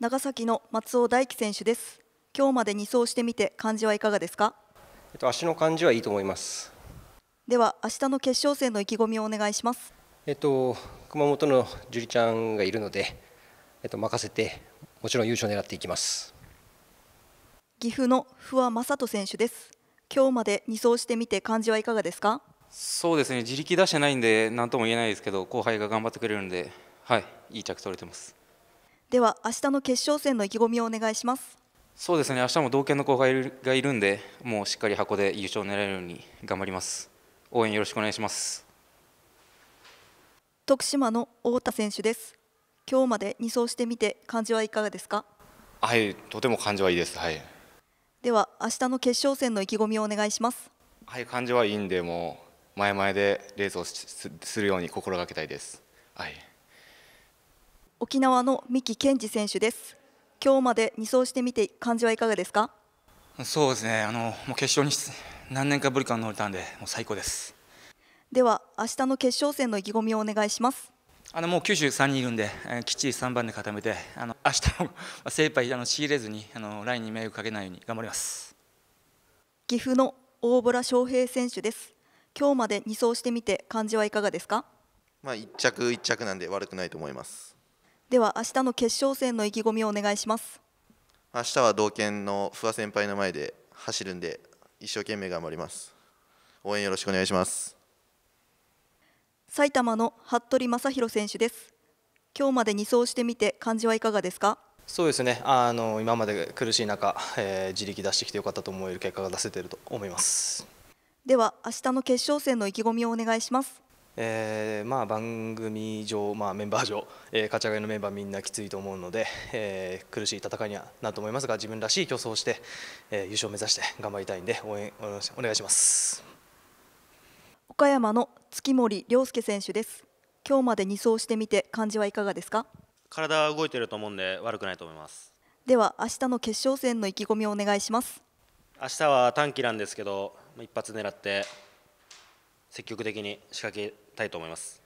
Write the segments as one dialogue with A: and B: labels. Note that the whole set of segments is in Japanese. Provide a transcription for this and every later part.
A: 長崎の松尾大輝選手です今日まで2走してみて感じはいかがですかえっと足の感じはいいと思いますでは明日の決勝戦の意気込みをお願いしますえっと熊本の樹里ちゃんがいるのでえっと任せてもちろん優勝を狙っていきます岐阜の不破正人選手です今日まで2走してみて感じはいかがですかそうですね自力出してないんで何とも言えないですけど後輩が頑張ってくれるんではいいい着取れてますでは明日の決勝戦の意気込みをお願いしますそうですね明日も同県の後輩がいるんでもうしっかり箱で優勝を狙えるように頑張ります応援よろしくお願いします徳島の太田選手です今日まで2走してみて感じはいかがですかはいとても感じはいいですはいでは明日の決勝戦の意気込みをお願いしますはい感じはいいんでもう前々でレースをするように心がけたいですはい沖縄の三木健二選手です今日まで二走してみて感じはいかがですかそうですねあのもう決勝に何年かぶりか乗れたんでもう最高ですでは明日の決勝戦の意気込みをお願いしますあのもう九十三人いるんで、えー、きっちり三番で固めてあの 明日も精一杯あの仕入れずにあのラインに迷惑かけないように頑張ります岐阜の大村翔平選手です今日まで二走してみて感じはいかがですかまあ一着一着なんで悪くないと思いますでは明日の決勝戦の意気込みをお願いします明日は同県の不破先輩の前で走るんで一生懸命頑張ります応援よろしくお願いします埼玉の服部正弘選手です今日まで2走してみて感じはいかがですかそうですねあの今まで苦しい中、えー、自力出してきてよかったと思える結果が出せていると思いますでは明日の決勝戦の意気込みをお願いしますえーまあ、番組上、まあ、メンバー上、えー、勝ち上がりのメンバーみんなきついと思うので、えー、苦しい戦いにはなると思いますが自分らしい競争をして、えー、優勝を目指して頑張りたいんで応援お願いします岡山の月森亮介選手です今日まで2走してみて感じはいかがですか体は動いてると思うんで悪くないと思いますでは明日の決勝戦の意気込みをお願いします明日は短期なんですけど一発狙って積極的に仕掛けたいと思います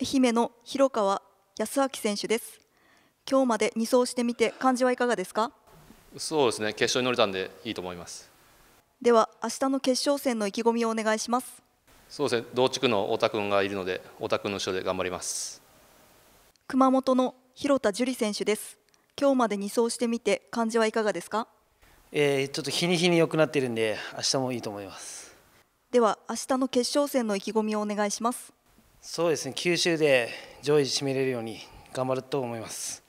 A: 愛媛の広川康明選手です今日まで2走してみて感じはいかがですかそうですね決勝に乗れたんでいいと思いますでは明日の決勝戦の意気込みをお願いしますそうですね同地区の太田君がいるので太田君の後ろで頑張ります熊本の広田樹里選手です今日まで2走してみて感じはいかがですかえー、ちょっと日に日に良くなっているんで明日もいいと思いますでは明日の決勝戦の意気込みをお願いしますそうですね九州で上位占めれるように頑張ると思います